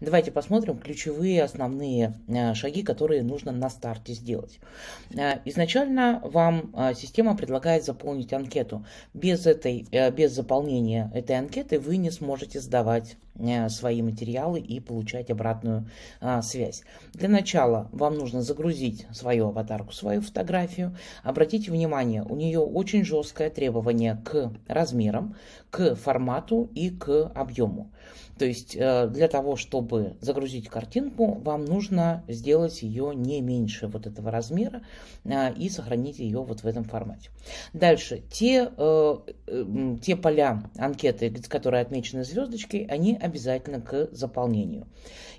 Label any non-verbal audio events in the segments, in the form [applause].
Давайте посмотрим ключевые основные э, шаги, которые нужно на старте сделать. Э, изначально вам э, система предлагает заполнить анкету. Без, этой, без заполнения этой анкеты вы не сможете сдавать свои материалы и получать обратную связь. Для начала вам нужно загрузить свою аватарку, свою фотографию. Обратите внимание, у нее очень жесткое требование к размерам, к формату и к объему. То есть для того, чтобы чтобы загрузить картинку, вам нужно сделать ее не меньше вот этого размера а, и сохранить ее вот в этом формате. Дальше, те э, те поля анкеты, которые отмечены звездочкой, они обязательно к заполнению.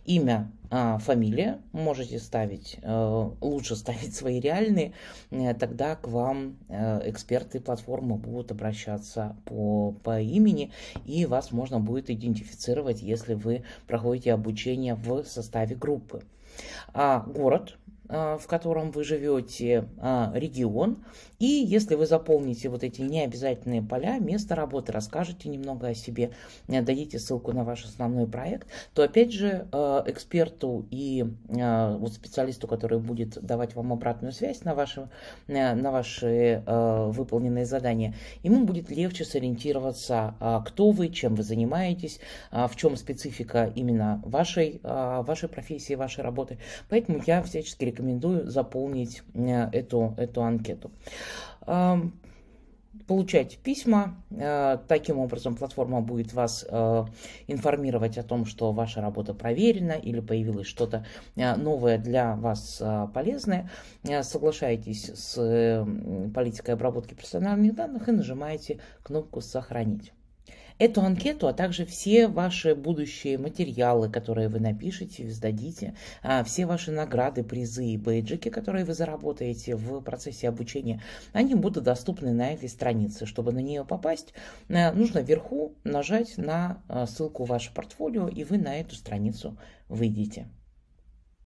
Имя, а, фамилия, можете ставить, э, лучше ставить [laughs] свои реальные, э, тогда к вам э, эксперты платформы будут обращаться по, по имени, и вас можно будет идентифицировать, если вы проходите обучение в составе группы. А город – Э, в котором вы живете, э, регион. И если вы заполните вот эти необязательные поля, место работы, расскажете немного о себе, э, дадите ссылку на ваш основной проект, то опять же эксперту и вот специалисту, который будет давать вам обратную связь на ваши, на ваши выполненные задания, ему будет легче сориентироваться, кто вы, чем вы занимаетесь, в чем специфика именно вашей, вашей профессии, вашей работы. Поэтому я всячески рекомендую рекомендую заполнить э, эту, эту анкету. получать письма. Э, таким образом, платформа будет вас э, информировать о том, что ваша работа проверена или появилось что-то новое для вас полезное. Соглашаетесь с политикой обработки персональных данных и нажимаете кнопку «Сохранить». Эту анкету, а также все ваши будущие материалы, которые вы напишете, сдадите, а, все ваши награды, призы и бейджики, которые вы заработаете в процессе обучения, они будут доступны на этой странице. Чтобы на нее попасть, э, нужно вверху нажать на э, ссылку «Ваше портфолио», и вы на эту страницу выйдете.